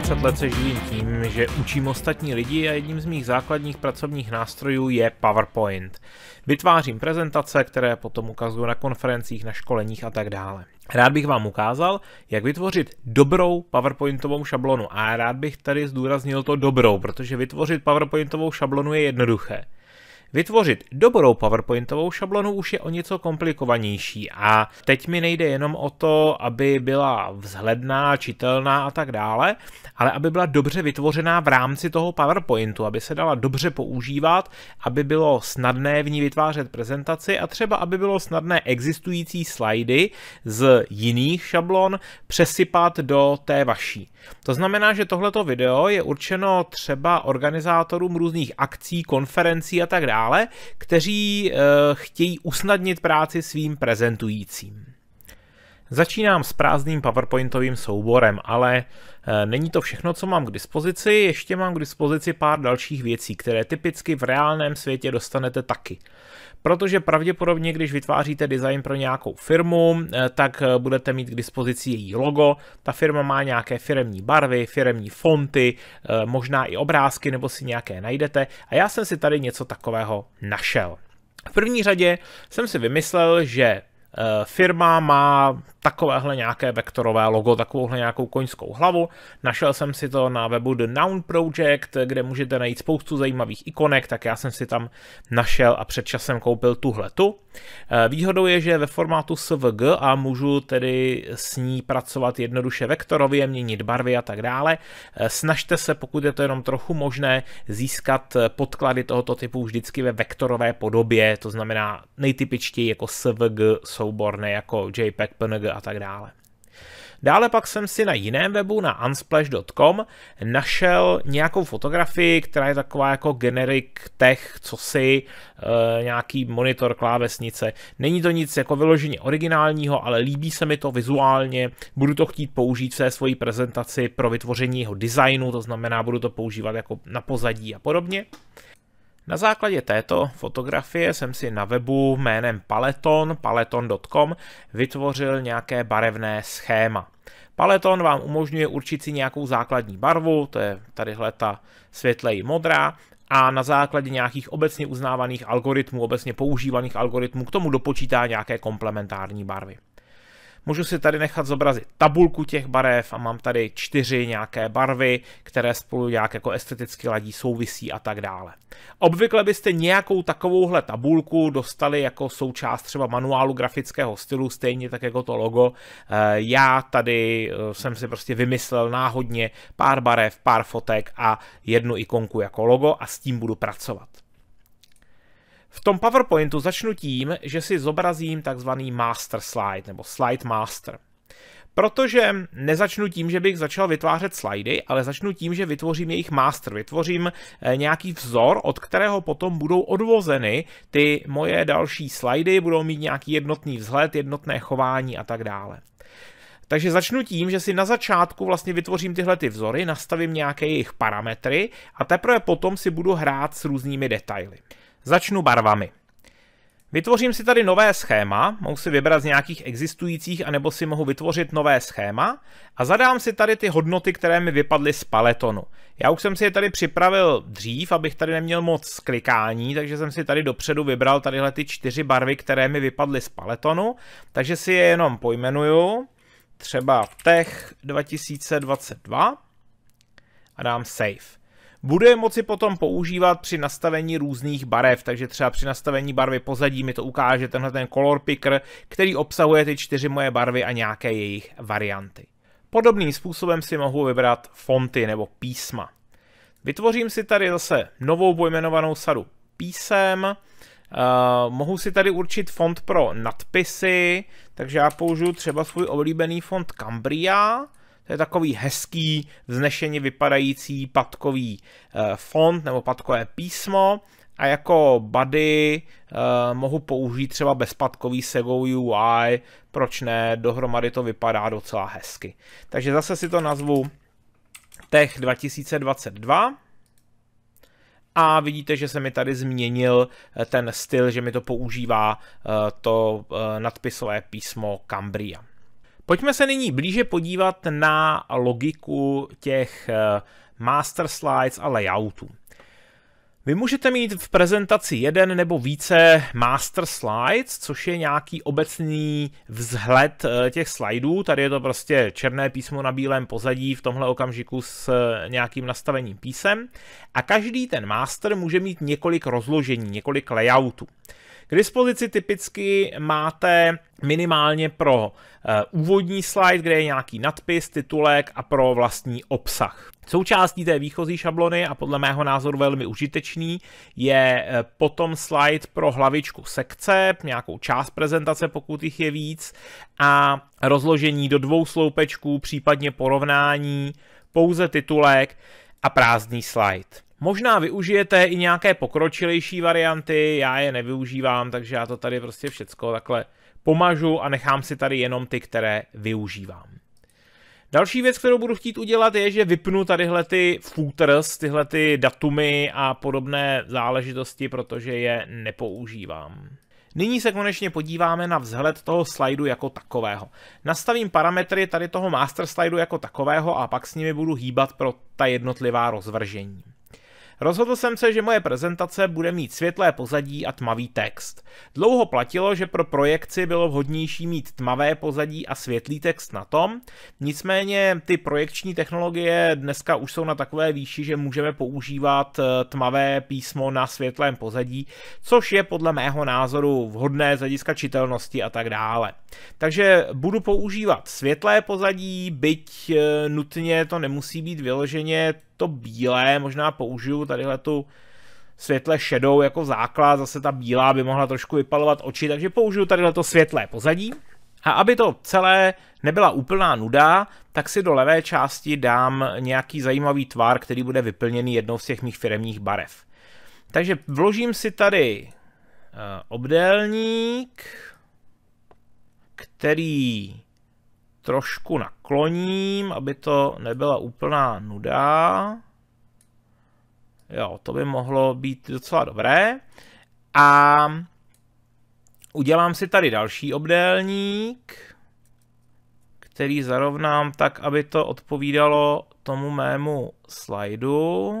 20 let se živím tím, že učím ostatní lidi a jedním z mých základních pracovních nástrojů je PowerPoint. Vytvářím prezentace, které potom ukazuju na konferencích, na školeních a tak dále. Rád bych vám ukázal, jak vytvořit dobrou PowerPointovou šablonu. A rád bych tady zdůraznil to dobrou, protože vytvořit PowerPointovou šablonu je jednoduché. Vytvořit dobrou PowerPointovou šablonu už je o něco komplikovanější a teď mi nejde jenom o to, aby byla vzhledná, čitelná a tak dále, ale aby byla dobře vytvořená v rámci toho PowerPointu, aby se dala dobře používat, aby bylo snadné v ní vytvářet prezentaci a třeba aby bylo snadné existující slajdy z jiných šablon přesypat do té vaší. To znamená, že tohleto video je určeno třeba organizátorům různých akcí, konferencí a tak dále, dále, kteří eh, chtějí usnadnit práci svým prezentujícím. Začínám s prázdným PowerPointovým souborem, ale Eh, není to všechno, co mám k dispozici, ještě mám k dispozici pár dalších věcí, které typicky v reálném světě dostanete taky. Protože pravděpodobně, když vytváříte design pro nějakou firmu, eh, tak eh, budete mít k dispozici její logo. Ta firma má nějaké firemní barvy, firemní fonty, možná i obrázky, nebo si nějaké najdete. A já jsem si tady něco takového našel. V první řadě jsem si vymyslel, že Eh, firma má takovéhle nějaké vektorové logo, takovouhle nějakou koňskou hlavu. Našel jsem si to na webu The Noun Project, kde můžete najít spoustu zajímavých ikonek, tak já jsem si tam našel a před časem koupil tuhle tu. Eh, výhodou je, že je ve formátu SVG a můžu tedy s ní pracovat jednoduše vektorově, měnit barvy a tak dále. Eh, snažte se, pokud je to jenom trochu možné, získat podklady tohoto typu vždycky ve vektorové podobě, to znamená nejtypičtěji jako SVG jsou ne jako JPEG, PNG a tak dále. Dále pak jsem si na jiném webu, na unsplash.com, našel nějakou fotografii, která je taková jako generic tech, co si e, nějaký monitor klávesnice. Není to nic jako vyloženě originálního, ale líbí se mi to vizuálně. Budu to chtít použít v té svoji prezentaci pro vytvoření jeho designu, to znamená, budu to používat jako na pozadí a podobně. Na základě této fotografie jsem si na webu jménem Paleton, paleton.com, vytvořil nějaké barevné schéma. Paleton vám umožňuje určit si nějakou základní barvu, to je tadyhle ta světlej modrá, a na základě nějakých obecně uznávaných algoritmů, obecně používaných algoritmů, k tomu dopočítá nějaké komplementární barvy. Můžu si tady nechat zobrazit tabulku těch barev a mám tady čtyři nějaké barvy, které spolu nějak jako esteticky ladí, souvisí a tak dále. Obvykle byste nějakou takovouhle tabulku dostali jako součást třeba manuálu grafického stylu, stejně tak jako to logo. Eh, já tady eh, jsem si prostě vymyslel náhodně pár barev, pár fotek a jednu ikonku jako logo a s tím budu pracovat. V tom PowerPointu začnu tím, že si zobrazím takzvaný master slide nebo slide master. Protože nezačnu tím, že bych začal vytvářet slidy, ale začnu tím, že vytvořím jejich master, vytvořím eh, nějaký vzor, od kterého potom budou odvozeny ty moje další slidy, budou mít nějaký jednotný vzhled, jednotné chování a tak dále. Takže začnu tím, že si na začátku vlastně vytvořím tyhle ty vzory, nastavím nějaké jejich parametry a teprve potom si budu hrát s různými detaily. Začnu barvami. Vytvořím si tady nové schéma, mohu si vybrat z nějakých existujících, anebo si mohu vytvořit nové schéma a zadám si tady ty hodnoty, které mi vypadly z paletonu. Já už jsem si je tady připravil dřív, abych tady neměl moc klikání, takže jsem si tady dopředu vybral tadyhle ty čtyři barvy, které mi vypadly z paletonu, takže si je jenom pojmenuju, třeba Tech 2022 a dám Save. Budu moci potom používat při nastavení různých barev, takže třeba při nastavení barvy pozadí mi to ukáže tenhle ten color picker, který obsahuje ty čtyři moje barvy a nějaké jejich varianty. Podobným způsobem si mohu vybrat fonty nebo písma. Vytvořím si tady zase novou pojmenovanou sadu písem, Uh, mohu si tady určit font pro nadpisy, takže já použiju třeba svůj oblíbený font Cambria to je takový hezký, vznešeně vypadající patkový eh, font nebo patkové písmo a jako body eh, mohu použít třeba bezpadkový Sego UI, proč ne, dohromady to vypadá docela hezky. Takže zase si to nazvu Tech 2022 a vidíte, že se mi tady změnil eh, ten styl, že mi to používá to nadpisové písmo Cambria. Pojďme se nyní blíže podívat na logiku těch eh, master slides a layoutů. Vy můžete mít v prezentaci jeden nebo více master slides, což je nějaký obecný vzhled eh, těch slajdů. Tady je to prostě černé písmo na bílém pozadí v tomhle okamžiku s eh, nějakým nastavením písem. A každý ten master může mít několik rozložení, několik layoutů. K dispozici typicky máte minimálně pro eh, úvodní slide, kde je nějaký nadpis, titulek a pro vlastní obsah. Součástí té výchozí šablony a podle mého názoru velmi užitečný je eh, potom slide pro hlavičku sekce, nějakou část prezentace, pokud jich je víc, a rozložení do dvou sloupečků, případně porovnání, pouze titulek a prázdný slide. Možná využijete i nějaké pokročilejší varianty, já je nevyužívám, takže já to tady prostě všecko takhle pomažu a nechám si tady jenom ty, které využívám. Další věc, kterou budu chtít udělat, je, že vypnu tadyhle ty footers, tyhle ty datumy a podobné záležitosti, protože je nepoužívám. Nyní se konečně podíváme na vzhled toho slajdu jako takového. Nastavím parametry tady toho master slajdu jako takového a pak s nimi budu hýbat pro ta jednotlivá rozvržení. Rozhodl jsem se, že moje prezentace bude mít světlé pozadí a tmavý text. Dlouho platilo, že pro projekci bylo vhodnější mít tmavé pozadí a světlý text na tom, nicméně ty projekční technologie dneska už jsou na takové výši, že můžeme používat eh, tmavé písmo na světlém pozadí, což je podle mého názoru vhodné z hlediska čitelnosti a tak dále. Takže budu používat světlé pozadí, byť eh, nutně to nemusí být vyloženě to bílé, možná použiju tadyhle tu světle šedou jako základ, zase ta bílá by mohla trošku vypalovat oči, takže použiju tadyhle to světlé pozadí. A aby to celé nebyla úplná nuda, tak si do levé části dám nějaký zajímavý tvar, který bude vyplněný jednou z těch mých firemních barev. Takže vložím si tady eh, obdélník, který trošku nakloním, aby to nebyla úplná nuda. Jo, to by mohlo být docela dobré. A udělám si tady další obdélník, který zarovnám tak, aby to odpovídalo tomu mému slajdu.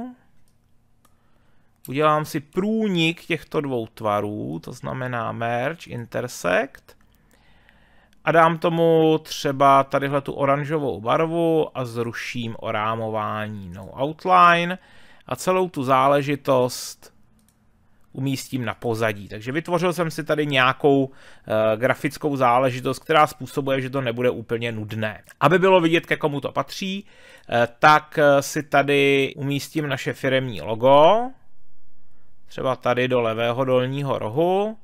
Udělám si průnik těchto dvou tvarů, to znamená merge, intersect a dám tomu třeba tadyhle tu oranžovou barvu a zruším orámování no outline a celou tu záležitost umístím na pozadí. Takže vytvořil jsem si tady nějakou uh, grafickou záležitost, která způsobuje, že to nebude úplně nudné. Aby bylo vidět, ke komu to patří, uh, tak eh, si tady umístím naše firemní logo, třeba tady do levého dolního rohu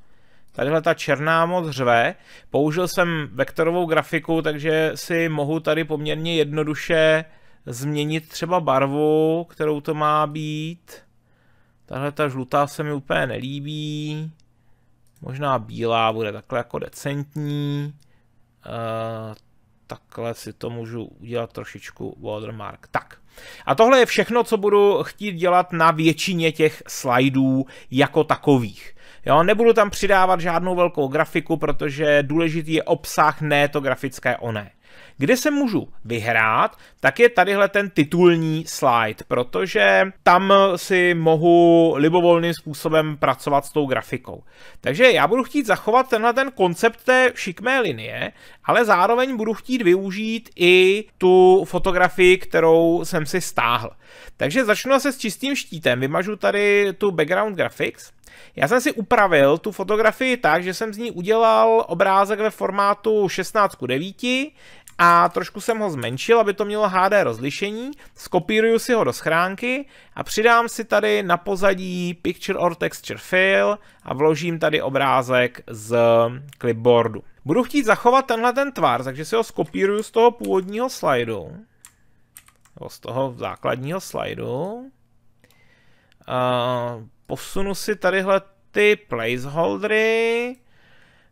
Tadyhle ta černá moc řve. Použil jsem vektorovou grafiku, takže si mohu tady poměrně jednoduše změnit třeba barvu, kterou to má být. Tahle ta žlutá se mi úplně nelíbí. Možná bílá bude takhle jako decentní. E, takhle si to můžu udělat trošičku watermark. Tak. A tohle je všechno, co budu chtít dělat na většině těch slajdů jako takových. Jo, nebudu tam přidávat žádnou velkou grafiku, protože důležitý je obsah, ne to grafické oné. Kde se můžu vyhrát, tak je tadyhle ten titulní slide, protože tam si mohu libovolným způsobem pracovat s tou grafikou. Takže já budu chtít zachovat tenhle ten koncept té šikmé linie, ale zároveň budu chtít využít i tu fotografii, kterou jsem si stáhl. Takže začnu se s čistým štítem, vymažu tady tu background graphics já jsem si upravil tu fotografii tak, že jsem z ní udělal obrázek ve formátu 16 9 a trošku jsem ho zmenšil, aby to mělo HD rozlišení, skopíruju si ho do schránky a přidám si tady na pozadí Picture or Texture file a vložím tady obrázek z clipboardu. Budu chtít zachovat tenhle ten tvar, takže si ho skopíruju z toho původního slajdu. Nebo z toho základního slajdu. Uh, Posunu si tadyhle ty placeholdery.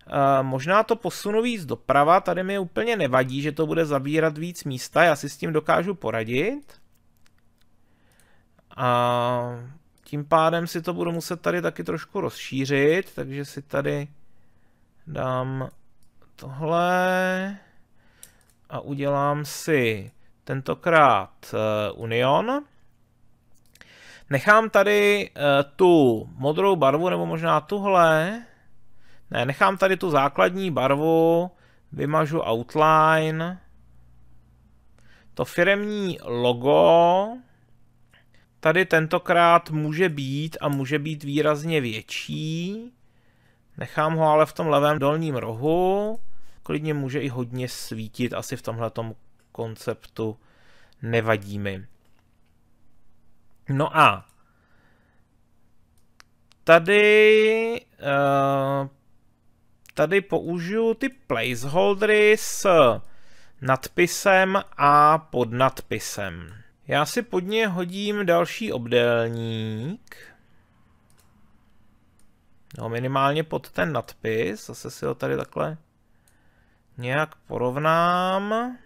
Uh, možná to posunu víc doprava, tady mi úplně nevadí, že to bude zabírat víc místa, já si s tím dokážu poradit. A tím pádem si to budu muset tady taky trošku rozšířit, takže si tady dám tohle a udělám si tentokrát eh, Union. Nechám tady uh, tu modrou barvu, nebo možná tuhle. Ne, nechám tady tu základní barvu, vymažu outline. To firemní logo tady tentokrát může být a může být výrazně větší. Nechám ho ale v tom levém dolním rohu. Klidně může i hodně svítit, asi v tomhletom konceptu nevadí mi. No a tady uh, tady použiju ty placeholdery s nadpisem a pod nadpisem. Já si pod ně hodím další obdélník. No minimálně pod ten nadpis, zase si ho tady takhle nějak porovnám.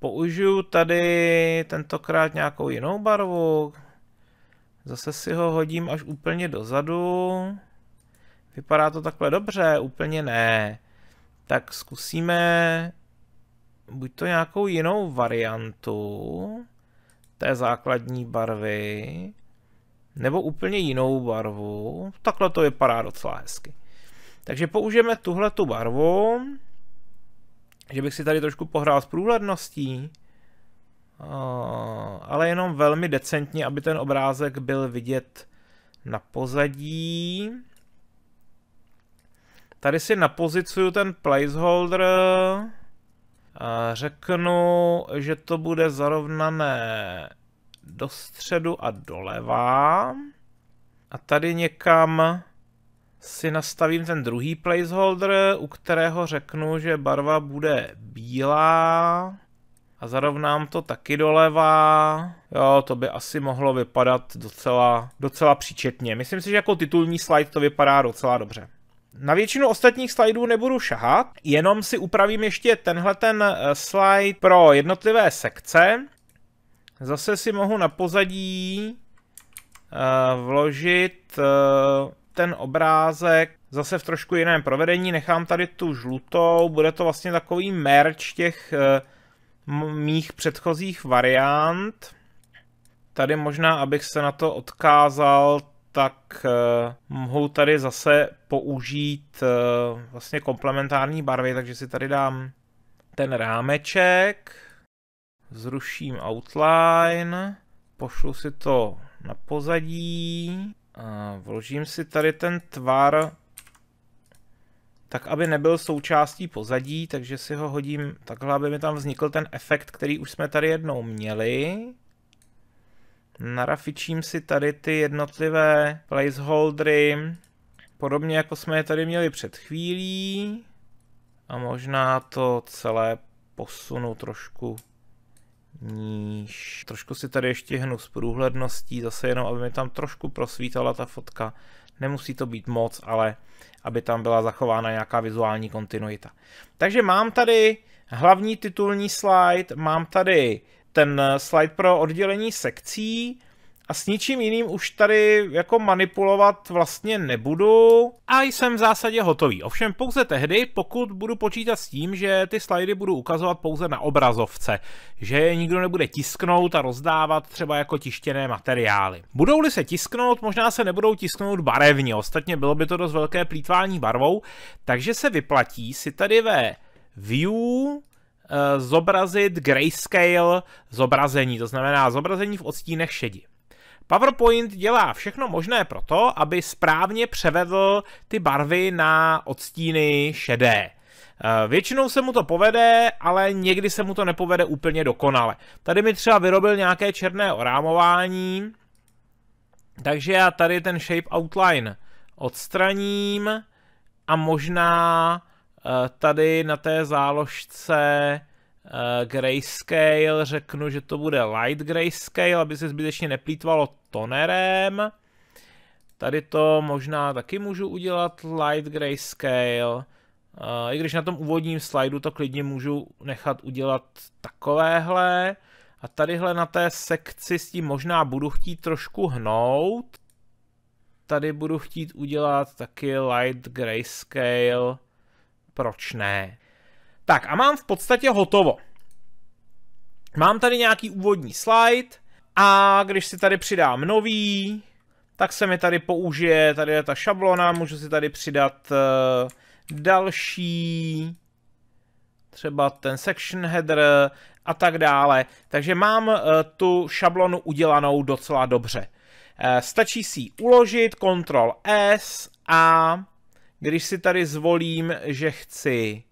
Použiju tady tentokrát nějakou jinou barvu. Zase si ho hodím až úplně dozadu. Vypadá to takhle dobře, úplně ne. Tak zkusíme buď to nějakou jinou variantu té základní barvy, nebo úplně jinou barvu. Takhle to vypadá docela hezky. Takže použijeme tuhle tu barvu že bych si tady trošku pohrál s průhledností, eh, ale jenom velmi decentně, aby ten obrázek byl vidět na pozadí. Tady si napozicuju ten placeholder. Řeknu, že to bude zarovnané do středu a doleva. A tady někam si nastavím ten druhý placeholder, u kterého řeknu, že barva bude bílá. A zarovnám to taky doleva. Jo, to by asi mohlo vypadat docela, docela příčetně. Myslím si, že jako titulní slide to vypadá docela dobře. Na většinu ostatních slajdů nebudu šahat, jenom si upravím ještě tenhle ten eh, slide pro jednotlivé sekce. Zase si mohu na pozadí eh, vložit eh, ten obrázek zase v trošku jiném provedení. Nechám tady tu žlutou, bude to vlastně takový merch těch eh, mých předchozích variant. Tady možná, abych se na to odkázal, tak eh, mohu tady zase použít eh, vlastně komplementární barvy, takže si tady dám ten rámeček, zruším outline, pošlu si to na pozadí, Vložím si tady ten tvar, tak aby nebyl součástí pozadí, takže si ho hodím takhle, aby mi tam vznikl ten efekt, který už jsme tady jednou měli. Narafičím si tady ty jednotlivé placeholdery, podobně jako jsme je tady měli před chvílí. A možná to celé posunu trošku níž. Trošku si tady ještě hnu s průhledností, zase jenom, aby mi tam trošku prosvítala ta fotka. Nemusí to být moc, ale aby tam byla zachována nějaká vizuální kontinuita. Takže mám tady hlavní titulní slide, mám tady ten slide pro oddělení sekcí, a s ničím jiným už tady jako manipulovat vlastně nebudu a jsem v zásadě hotový. Ovšem pouze tehdy, pokud budu počítat s tím, že ty slidy budu ukazovat pouze na obrazovce, že je nikdo nebude tisknout a rozdávat třeba jako tištěné materiály. Budou-li se tisknout, možná se nebudou tisknout barevně, ostatně bylo by to dost velké plítvání barvou, takže se vyplatí si tady ve View eh, zobrazit grayscale zobrazení, to znamená zobrazení v odstínech šedi. PowerPoint dělá všechno možné pro to, aby správně převedl ty barvy na odstíny šedé. Eh, většinou se mu to povede, ale někdy se mu to nepovede úplně dokonale. Tady mi třeba vyrobil nějaké černé orámování, takže já tady ten shape outline odstraním a možná eh, tady na té záložce Eh, grayscale, řeknu, že to bude light grayscale, aby se zbytečně neplýtvalo tonerem. Tady to možná taky můžu udělat light grayscale. Eh, I když na tom úvodním slajdu to klidně můžu nechat udělat takovéhle. A tadyhle na té sekci s tím možná budu chtít trošku hnout. Tady budu chtít udělat taky light grayscale. Proč ne? Tak a mám v podstatě hotovo. Mám tady nějaký úvodní slide a když si tady přidám nový, tak se mi tady použije, tady je ta šablona, můžu si tady přidat eh, další, třeba ten section header a tak dále. Takže mám eh, tu šablonu udělanou docela dobře. Eh, stačí si ji uložit, Ctrl S a když si tady zvolím, že chci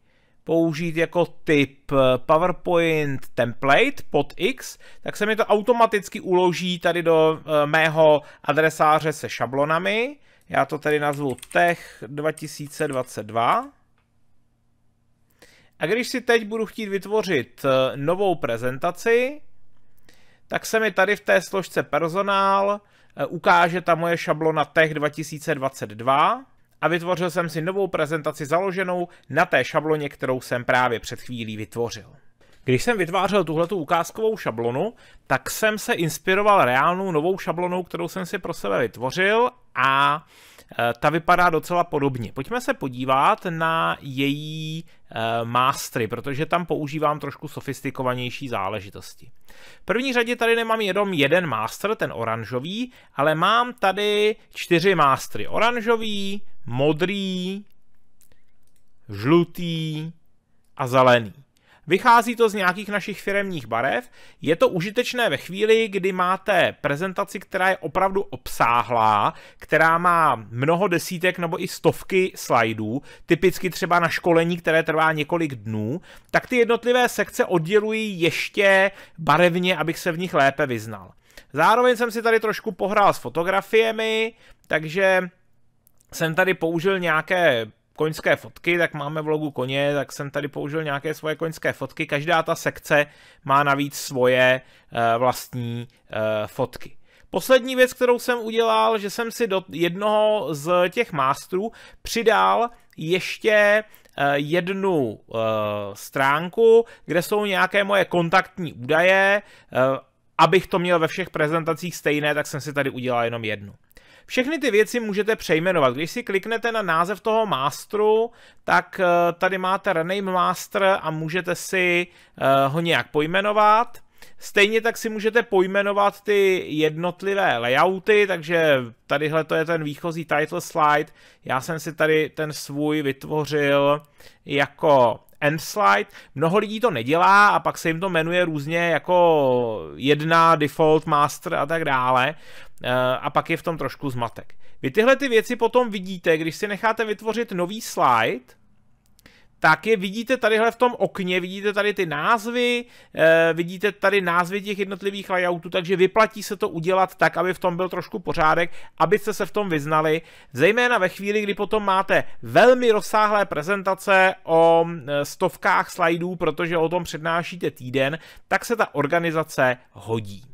použít jako typ eh, PowerPoint template pod X, tak se mi to automaticky uloží tady do eh, mého adresáře se šablonami. Já to tady nazvu Tech 2022. A když si teď budu chtít vytvořit eh, novou prezentaci, tak se mi tady v té složce personál ukáže ta moje šablona Tech 2022 a vytvořil jsem si novou prezentaci založenou na té šabloně, kterou jsem právě před chvílí vytvořil. Když jsem vytvářel tuhletu ukázkovou šablonu, tak jsem se inspiroval reálnou novou šablonou, kterou jsem si pro sebe vytvořil a e, ta vypadá docela podobně. Pojďme se podívat na její e, mástry, protože tam používám trošku sofistikovanější záležitosti. V první řadě tady nemám jenom jeden master, ten oranžový, ale mám tady čtyři mástry. Oranžový, modrý, žlutý a zelený. Vychází to z nějakých našich firemních barev. Je to užitečné ve chvíli, kdy máte prezentaci, která je opravdu obsáhlá, která má mnoho desítek nebo i stovky slajdů, typicky třeba na školení, které trvá několik dnů, tak ty jednotlivé sekce oddělují ještě barevně, abych se v nich lépe vyznal. Zároveň jsem si tady trošku pohrál s fotografiemi, takže jsem tady použil nějaké koňské fotky, tak máme v logu koně, tak jsem tady použil nějaké svoje koňské fotky. Každá ta sekce má navíc svoje eh, vlastní eh, fotky. Poslední věc, kterou jsem udělal, že jsem si do jednoho z těch mástrů přidal ještě eh, jednu stránku, kde jsou nějaké moje kontaktní údaje. Abych to měl ve všech prezentacích stejné, tak jsem si tady udělal jenom jednu. Všechny ty věci můžete přejmenovat. Když si kliknete na název toho masteru, tak eh, tady máte rename master a můžete si eh, ho nějak pojmenovat. Stejně tak si můžete pojmenovat ty jednotlivé layouty, takže tadyhle to je ten výchozí title slide. Já jsem si tady ten svůj vytvořil jako end slide. Mnoho lidí to nedělá a pak se jim to jmenuje různě jako jedna, default, master a tak dále. Eh, a pak je v tom trošku zmatek. Vy tyhle ty věci potom vidíte, když si necháte vytvořit nový slide, tak je vidíte tadyhle v tom okně, vidíte tady ty názvy, eh, vidíte tady názvy těch jednotlivých layoutů, takže vyplatí se to udělat tak, aby v tom byl trošku pořádek, abyste se v tom vyznali, zejména ve chvíli, kdy potom máte velmi rozsáhlé prezentace o eh, stovkách slajdů, protože o tom přednášíte týden, tak se ta organizace hodí.